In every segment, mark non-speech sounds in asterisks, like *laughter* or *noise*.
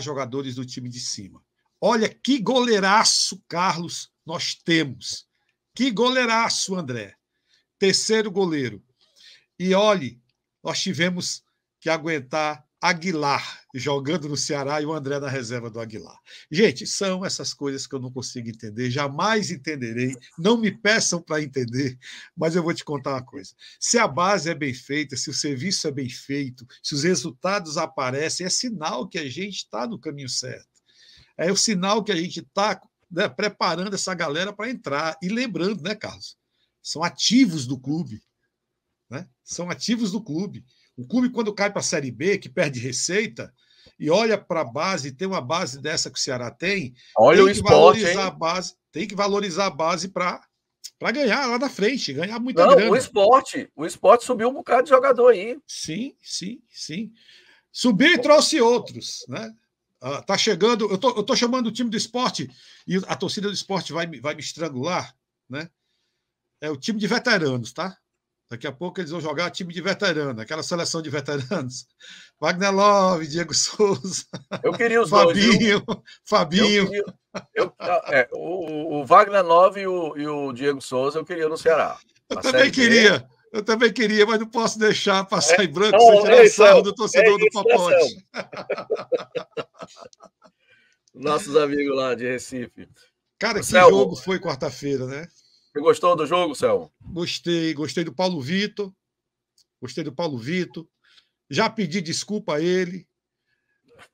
jogadores do time de cima. Olha que goleiraço, Carlos, nós temos. Que goleiraço, André. Terceiro goleiro. E olhe, nós tivemos que aguentar Aguilar jogando no Ceará e o André na reserva do Aguilar. Gente, são essas coisas que eu não consigo entender, jamais entenderei, não me peçam para entender, mas eu vou te contar uma coisa. Se a base é bem feita, se o serviço é bem feito, se os resultados aparecem, é sinal que a gente está no caminho certo. É o sinal que a gente está né, preparando essa galera para entrar. E lembrando, né, Carlos? São ativos do clube né? São ativos do clube. O clube, quando cai para a Série B, que perde receita, e olha para a base, tem uma base dessa que o Ceará tem, olha tem o que esporte, valorizar hein? a base, tem que valorizar a base para para ganhar lá na frente, ganhar muita Não, grana. O esporte, o esporte subiu um bocado de jogador aí. Sim, sim, sim. Subiu e trouxe outros, né? Uh, tá chegando, eu tô, eu tô chamando o time do esporte e a torcida do esporte vai, vai me estrangular, né? É o time de veteranos, tá? Daqui a pouco eles vão jogar time de veterano, aquela seleção de veteranos. *laughs* Wagner Love, Diego Souza. Eu queria os Fabinho, dois. Fabinho. Eu queria... eu... Ah, é, o, o, Wagner Love e o, e o, Diego Souza eu queria no Ceará. Eu também queria. B. Eu também queria, mas não posso deixar passar é, em branco sem tirar o sarro do torcedor é, do Papote. *laughs* Nossos amigos lá de Recife. Cara, o que Céu, jogo foi quarta-feira, né? Você gostou do jogo, Céu? Gostei, gostei do Paulo Vitor. Gostei do Paulo Vitor. Já pedi desculpa a ele,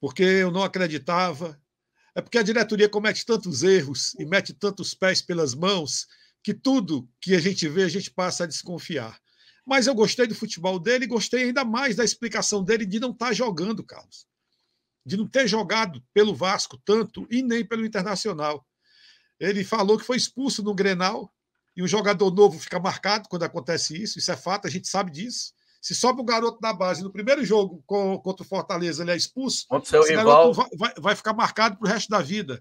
porque eu não acreditava. É porque a diretoria comete tantos erros e mete tantos pés pelas mãos que tudo que a gente vê, a gente passa a desconfiar. Mas eu gostei do futebol dele e gostei ainda mais da explicação dele de não estar tá jogando, Carlos. De não ter jogado pelo Vasco tanto e nem pelo Internacional. Ele falou que foi expulso no Grenal e o jogador novo fica marcado quando acontece isso, isso é fato, a gente sabe disso. Se sobe o garoto da base no primeiro jogo contra o Fortaleza, ele é expulso, rival... garoto vai, vai, ficar marcado para o resto da vida.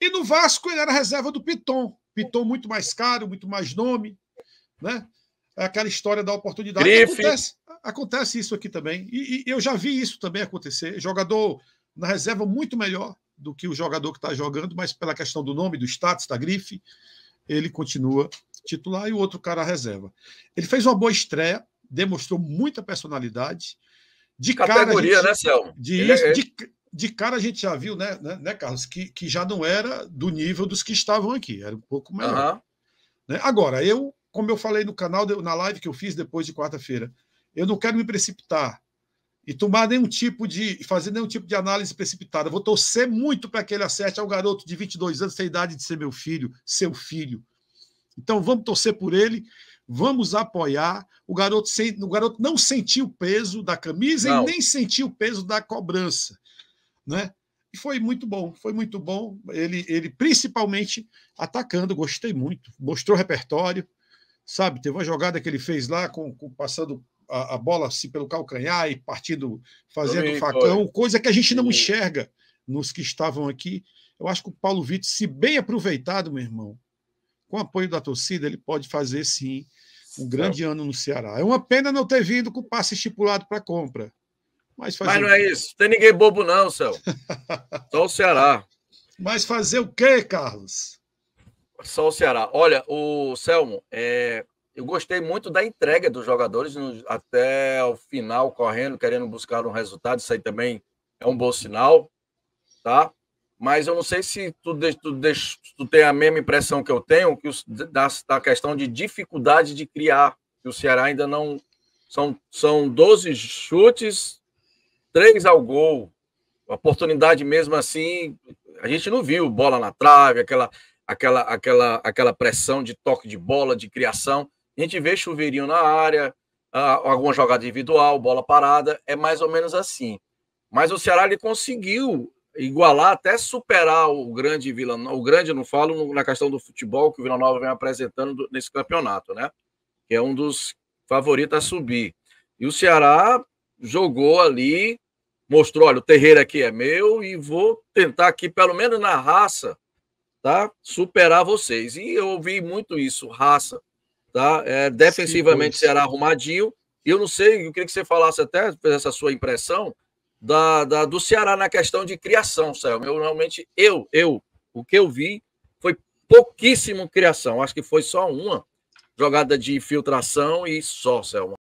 E no Vasco ele era reserva do Piton. Piton muito mais caro, muito mais nome, né? É aquela história da oportunidade. Acontece, acontece, isso aqui também. E, e, eu já vi isso também acontecer. Jogador na reserva muito melhor do que o jogador que está jogando, mas pela questão do nome, do status, da grife ele continua titular e o outro cara reserva. Ele fez uma boa estreia, demonstrou muita personalidade. De Categoria, cara, gente, né, De, isso, é- de, de, cara a gente já viu, né, né, né, Carlos, que, que já não era do nível dos que estavam aqui, era um pouco melhor. Uhum. Né? Agora, eu, como eu falei no canal, na live que eu fiz depois de quarta-feira, eu não quero me precipitar e tomar nenhum tipo de fazer nenhum tipo de análise precipitada. Vou torcer muito para que ele acerte ao garoto de 22 anos, sem idade de ser meu filho, seu filho. Então vamos torcer por ele, vamos apoiar. O garoto, sem, o garoto não sentiu o peso da camisa não. e nem sentiu o peso da cobrança, né? E foi muito bom, foi muito bom. Ele, ele principalmente atacando, gostei muito. Mostrou repertório, sabe? Teve uma jogada que ele fez lá com, com passando a, a bola assim, pelo calcanhar e partindo, fazendo Também, facão, foi. coisa que a gente não enxerga nos que estavam aqui. Eu acho que o Paulo Vitor, se bem aproveitado, meu irmão, com apoio da torcida, ele pode fazer sim um grande é. ano no Ceará. É uma pena não ter vindo com o passe estipulado para compra. Mas, fazer... mas não é isso. Tem ninguém bobo, não, Céu. *laughs* Só o Ceará. Mas fazer o quê, Carlos? Só o Ceará. Olha, o Selmo, é... Eu gostei muito da entrega dos jogadores no, até o final, correndo, querendo buscar um resultado. Isso aí também é um bom sinal, tá? Mas eu não sei se tu, tu, tu tem a mesma impressão que eu tenho que os, da, da questão de dificuldade de criar, que o Ceará ainda não. São, são 12 chutes, três ao gol. oportunidade mesmo assim, a gente não viu bola na trave, aquela, aquela, aquela, aquela pressão de toque de bola, de criação. A gente vê chuveirinho na área, alguma jogada individual, bola parada, é mais ou menos assim. Mas o Ceará ele conseguiu igualar, até superar o grande Vila, o grande não falo na questão do futebol que o Vila Nova vem apresentando nesse campeonato, né? Que é um dos favoritos a subir. E o Ceará jogou ali, mostrou, olha, o terreiro aqui é meu e vou tentar aqui pelo menos na raça, tá? Superar vocês. E eu ouvi muito isso, raça tá? É, defensivamente, será Ceará arrumadinho. E eu não sei, eu queria que você falasse até, essa sua impressão, da, da, do Ceará na questão de criação, Selma. Eu realmente, eu, eu, o que eu vi foi pouquíssimo criação. Acho que foi só uma jogada de infiltração e só, Selma.